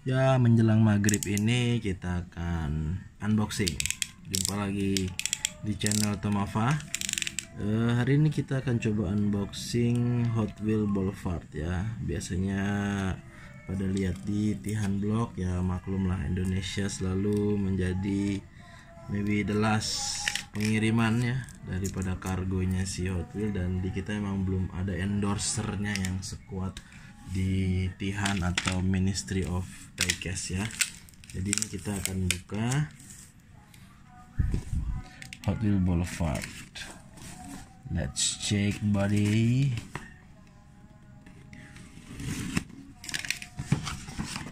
ya menjelang maghrib ini kita akan unboxing jumpa lagi di channel Tomafa uh, hari ini kita akan coba unboxing Hot Wheel Boulevard ya biasanya pada lihat di Tihan Blog ya maklumlah Indonesia selalu menjadi maybe the last pengiriman ya daripada kargonya si Hot Wheels dan di kita emang belum ada endorsernya yang sekuat di Tihan atau Ministry of Diecast ya jadi ini kita akan buka Hot Wheels Boulevard let's check buddy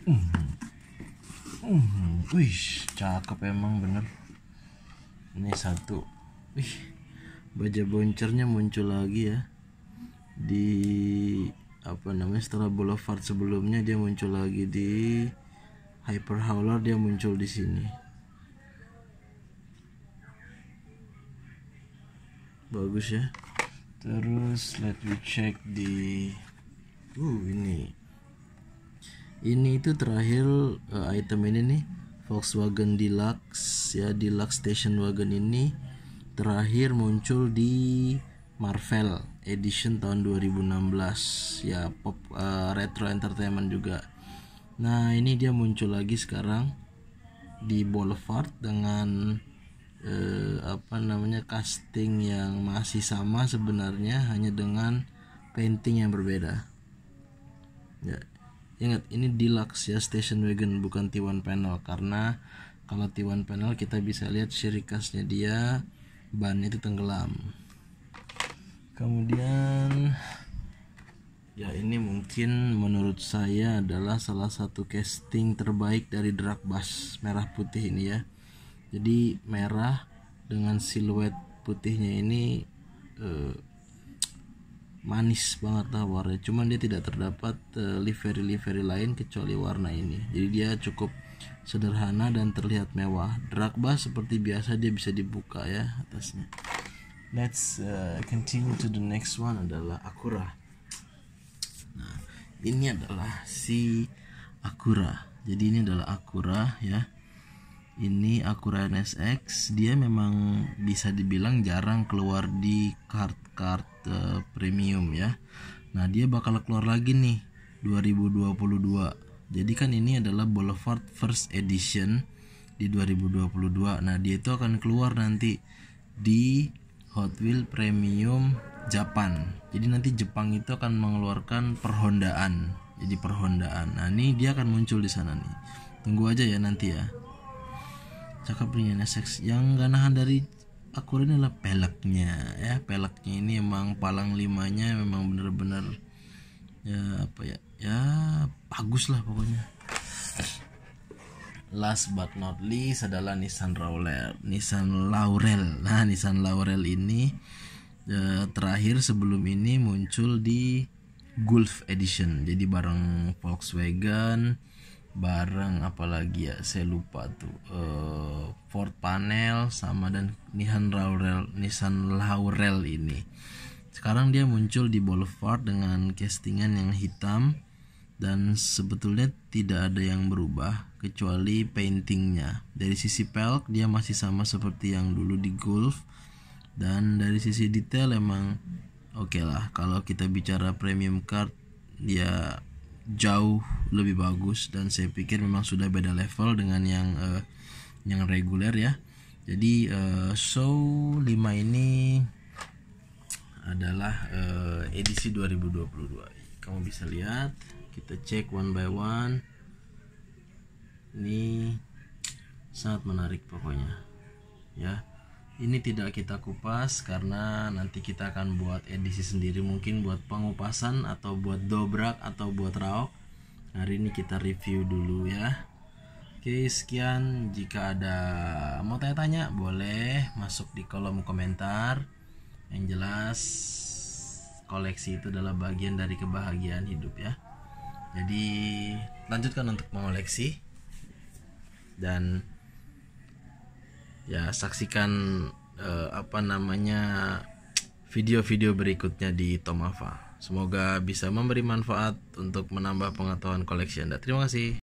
Hmm. Hmm. Wih, cakep emang bener. Ini satu. Wih, baja boncernya muncul lagi ya di apa namanya setelah Boulevard sebelumnya dia muncul lagi di Hyper Howler dia muncul di sini bagus ya terus let me check di uh ini ini itu terakhir uh, item ini nih Volkswagen Deluxe ya Deluxe Station Wagon ini terakhir muncul di Marvel Edition tahun 2016 ya pop uh, retro entertainment juga nah ini dia muncul lagi sekarang di Boulevard dengan uh, apa namanya casting yang masih sama sebenarnya hanya dengan painting yang berbeda ya ingat ini deluxe ya station wagon bukan T1 panel karena kalau T1 panel kita bisa lihat ciri dia ban itu tenggelam kemudian ya ini mungkin menurut saya adalah salah satu casting terbaik dari drag bus merah putih ini ya jadi merah dengan siluet putihnya ini eh, manis banget lah warnanya cuman dia tidak terdapat eh, livery livery lain kecuali warna ini jadi dia cukup sederhana dan terlihat mewah drag bus seperti biasa dia bisa dibuka ya atasnya let's uh, continue to the next one adalah Akura nah ini adalah si Akura jadi ini adalah Akura ya ini Akura NSX dia memang bisa dibilang jarang keluar di kart-kart uh, premium ya nah dia bakal keluar lagi nih 2022 jadi kan ini adalah Boulevard First Edition di 2022 nah dia itu akan keluar nanti di Hot Wheels Premium Japan. Jadi nanti Jepang itu akan mengeluarkan perhondaan. Jadi perhondaan. Nah, ini dia akan muncul di sana nih. Tunggu aja ya nanti ya. Cakep ringan seks. Yang gak nahan dari aku ini adalah peleknya ya. Peleknya ini emang palang limanya memang bener-bener ya apa ya? Ya bagus lah pokoknya last but not least adalah Nissan Laurel Nissan Laurel nah Nissan Laurel ini eh, terakhir sebelum ini muncul di Gulf Edition jadi bareng Volkswagen bareng apalagi ya saya lupa tuh eh, Ford Panel sama dan Nissan Laurel Nissan Laurel ini sekarang dia muncul di Boulevard dengan castingan yang hitam dan sebetulnya tidak ada yang berubah kecuali paintingnya dari sisi pelk dia masih sama seperti yang dulu di golf dan dari sisi detail emang oke okay lah kalau kita bicara premium card dia jauh lebih bagus dan saya pikir memang sudah beda level dengan yang uh, yang reguler ya jadi uh, show 5 ini adalah uh, edisi 2022 kamu bisa lihat kita cek one by one ini sangat menarik pokoknya ya ini tidak kita kupas karena nanti kita akan buat edisi sendiri mungkin buat pengupasan atau buat dobrak atau buat raok hari ini kita review dulu ya oke sekian jika ada mau tanya-tanya boleh masuk di kolom komentar yang jelas koleksi itu adalah bagian dari kebahagiaan hidup ya jadi lanjutkan untuk mengoleksi dan ya saksikan uh, apa namanya video-video berikutnya di Tomava. Semoga bisa memberi manfaat untuk menambah pengetahuan koleksi Anda. Terima kasih.